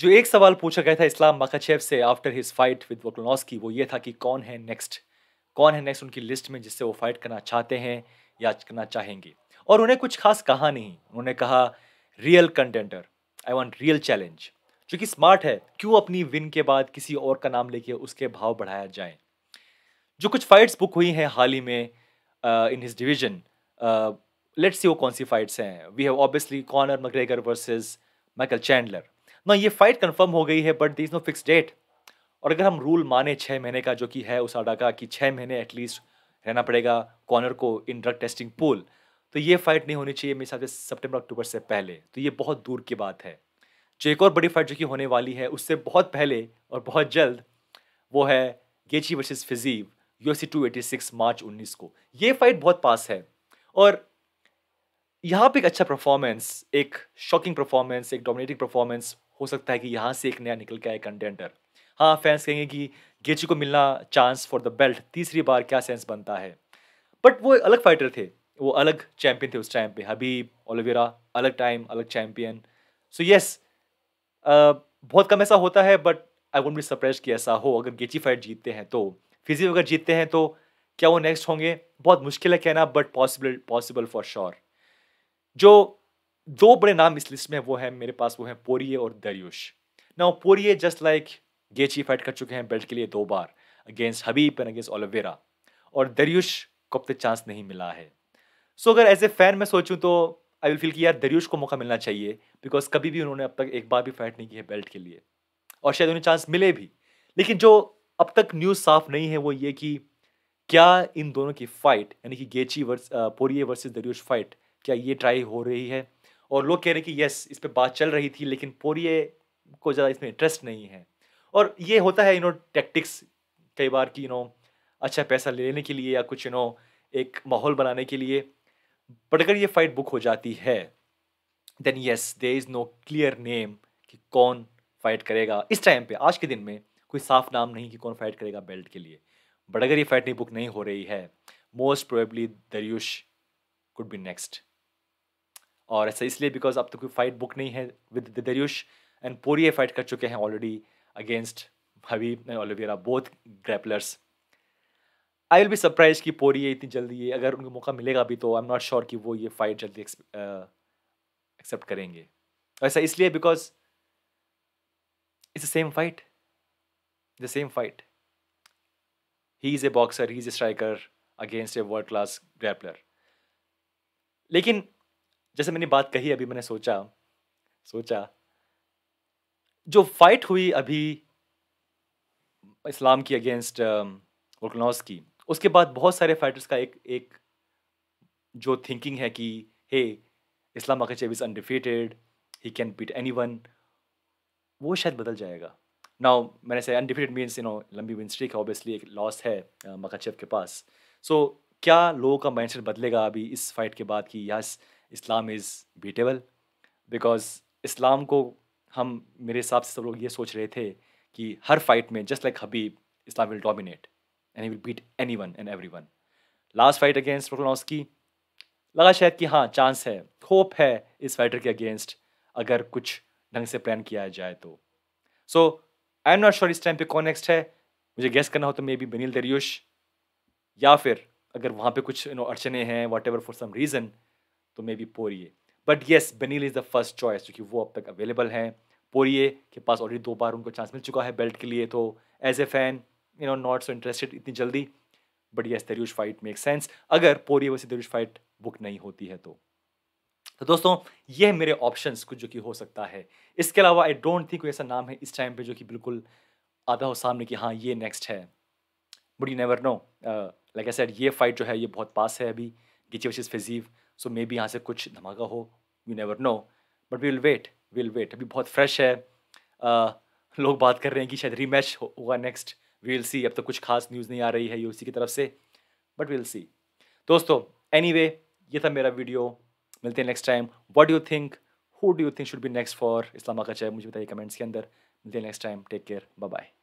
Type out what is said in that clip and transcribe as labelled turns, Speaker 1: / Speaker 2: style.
Speaker 1: जो एक सवाल पूछा गया था इस्लाम मकाचेव से after his fight with Volkanovski वो ये था कि कौन है नेक्स्ट कौन है नेक्स्ट उनकी लिस्ट में जिससे वो फाइट करना चाहते हैं या करना चाहेंगे और उन्हें कुछ खास कहा नहीं उन्होंने कहा real contender I want real challenge जो कि स्मार्ट है क्यों अपनी विन के बाद किसी और का नाम लेके उसके भाव बढ़ाया जाए जो कुछ फाइट्स बुक हुई हैं हाल ही में in his division let's see वो कौन सी फाइट्स हैं we have obviously Conor McGregor versus Michael Chandler ना ये फाइट कंफर्म हो गई है but there is no fix date और अगर हम रूल माने छः महीने का जो कि है उस आडा का कि छः महीने एटलीस्ट रहना पड़ेगा कॉर्नर को इन ड्रग टेस्टिंग पूल तो ये फाइट नहीं होनी चाहिए मेरे हिसाब से अक्टूबर से पहले तो ये बहुत दूर की बात है जो एक और बड़ी फाइट जो कि होने वाली है उससे बहुत पहले और बहुत जल्द वो है Gaethje versus Fiziev U S two eighty six March उन्नीस को ये फाइट बहुत पास है और यहाँ पे एक अच्छा परफॉर्मेंस एक शॉकिंग परफॉर्मेंस एक डोमिनेटिंग परफॉर्मेंस हो सकता है कि यहाँ से एक नया निकल के आए कंटेंटर हाँ फैंस कहेंगे कि गेची को मिलना चांस फॉर द बेल्ट तीसरी बार क्या सेंस बनता है बट वो अलग फाइटर थे वो अलग चैम्पियन थे उस टाइम पे हबीब ओलिवेरा अलग टाइम अलग चैम्पियन सो यस बहुत कम ऐसा होता है but I would be surprise कि ऐसा हो अगर गेची फाइट जीतते हैं तो फिजिक अगर जीतते हैं तो क्या वो नेक्स्ट होंगे बहुत मुश्किल है कहना but possible possible for sure जो दो बड़े नाम इस लिस्ट में वो है मेरे पास वो है पोरिए और दरियुश ना Poirier just like Gaethje fight कर चुके हैं बेल्ट के लिए दो बार against Khabib and against Oliveira और दरियुश को अब तक चांस नहीं मिला है सो so, अगर एज ए फैन मैं सोचूं तो आई विल फील कि यार दरियुश को मौका मिलना चाहिए बिकॉज कभी भी उन्होंने अब तक एक बार भी फाइट नहीं की है बेल्ट के लिए और शायद उन्हें चांस मिले भी लेकिन जो अब तक न्यूज़ साफ नहीं है वो ये कि क्या इन दोनों की फाइट यानी कि Gaethje versus Poirier versus Dariush fight क्या ये ट्राई हो रही है और लोग कह रहे कि यस इस पर बात चल रही थी लेकिन पोरिए को ज़्यादा इसमें इंटरेस्ट नहीं है और ये होता है यू नो टैक्टिक्स कई बार कि यू नो अच्छा पैसा लेने के लिए या कुछ यू नो एक माहौल बनाने के लिए बट अगर ये फाइट बुक हो जाती है then yes there is no clear name कि कौन फाइट करेगा इस टाइम पे आज के दिन में कोई साफ नाम नहीं कि कौन फाइट करेगा बेल्ट के लिए बट अगर ये फाइट नहीं बुक नहीं हो रही है most probably Dariush could be next और ऐसा इसलिए बिकॉज अब तो कोई फाइट बुक नहीं है with Dariush and Poirier fight कर चुके हैं already against Khabib and Oliveira both grapplers I will भी सरप्राइज कि पोरिए इतनी जल्दी ये अगर उनको मौका मिलेगा भी तो आई एम नॉट श्योर कि वो ये फाइट जल्दी एक्सेप्ट करेंगे ऐसा इसलिए because it's the same fight the same fight he is a boxer he is a striker against a world class grappler लेकिन जैसे मैंने बात कही अभी मैंने सोचा सोचा जो फाइट हुई अभी इस्लाम की अगेंस्ट वोकनॉस की उसके बाद बहुत सारे फाइटर्स का एक एक जो थिंकिंग है कि hey Islam Makhachev is undefeated he can beat anyone वो शायद बदल जाएगा नाउ मैंने say undefeated means you know लंबी विन स्ट्रीक ऑब्वियसली एक लॉस है मकाचेव uh, के पास सो so, क्या लोगों का माइंड बदलेगा अभी इस फाइट के बाद कि yes Islam is beatable because Islam को हम मेरे हिसाब से सब लोग ये सोच रहे थे कि हर फाइट में just like Khabib Islam will dominate and he will beat anyone and everyone last fight against Volkanovski लगा शायद कि हाँ चांस है होप है इस फाइटर के अगेंस्ट अगर कुछ ढंग से प्लान किया जाए तो so I am not sure इस टाइम पे कौन नेक्स्ट है मुझे गेस करना हो तो मे बी बनील दरियोश या फिर अगर वहाँ पे कुछ यू नो अड़चने हैं whatever for some reason तो maybe Poirier but yes Beneil is the first choice क्योंकि वो अब तक अवेलेबल हैं पोरिए के पास ऑलरेडी दो बार उनको चांस मिल चुका है बेल्ट के लिए तो as a fan you know not so interested इतनी जल्दी but yes Dariush fight make sense अगर पोरिए वैसे दरूज फाइट बुक नहीं होती है तो तो दोस्तों ये है मेरे ऑप्शंस कुछ जो कि हो सकता है इसके अलावा आई डोंट थिंक कोई ऐसा नाम है इस टाइम पे जो कि बिल्कुल आता हो सामने कि हाँ ये नेक्स्ट है but you never know like I said ये फाइट जो है ये बहुत पास है अभी गिची वर्सेज फिजीव सो मे बी यहाँ से कुछ धमाका हो you never know but we will wait we will wait अभी बहुत फ्रेश है लोग बात कर रहे हैं कि शायद री मैच होगा नेक्स्ट वी विल सी अब तो कुछ खास न्यूज़ नहीं आ रही है सी की तरफ से बट वी विल सी दोस्तों एनी वे ये था मेरा वीडियो मिलते हैं next time what do think who do you think should be next for Islam का चाहे मुझे बताइए कमेंट्स के अंदर मिलते हैं next time take care bye bye